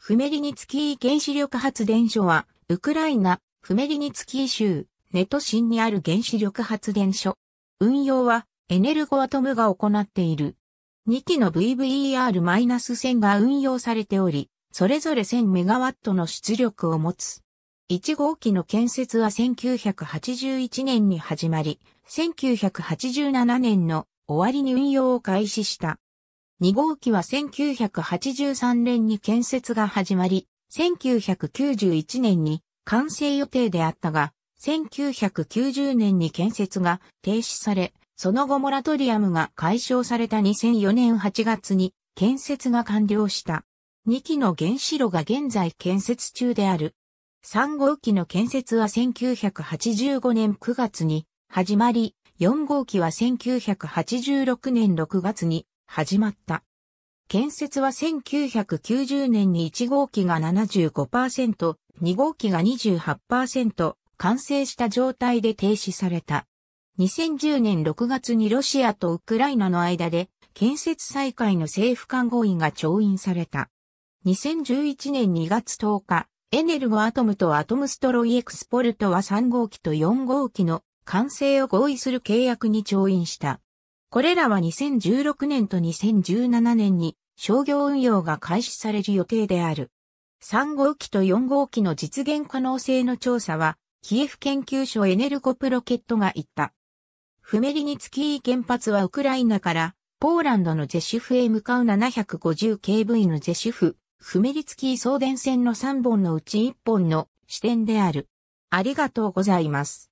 フメリニツキー原子力発電所は、ウクライナ、フメリニツキー州、ネトシンにある原子力発電所。運用は、エネルゴアトムが行っている。2機の VVER-1000 が運用されており、それぞれ1 0 0 0ットの出力を持つ。1号機の建設は1981年に始まり、1987年の終わりに運用を開始した。2号機は1983年に建設が始まり、1991年に完成予定であったが、1990年に建設が停止され、その後モラトリアムが解消された2004年8月に建設が完了した。2機の原子炉が現在建設中である。3号機の建設は1985年9月に始まり、4号機は1986年6月に始まった。建設は1990年に1号機が75%、2号機が28%、完成した状態で停止された。2010年6月にロシアとウクライナの間で建設再開の政府間合意が調印された。2011年2月10日、エネルゴアトムとアトムストロイエクスポルトは3号機と4号機の完成を合意する契約に調印した。これらは2016年と2017年に商業運用が開始される予定である。3号機と4号機の実現可能性の調査は、キエフ研究所エネルコプロケットが言った。フメリニツキー原発はウクライナからポーランドのジェシュフへ向かう 750kV のジェシュフ、フメリツキー送電線の3本のうち1本の支点である。ありがとうございます。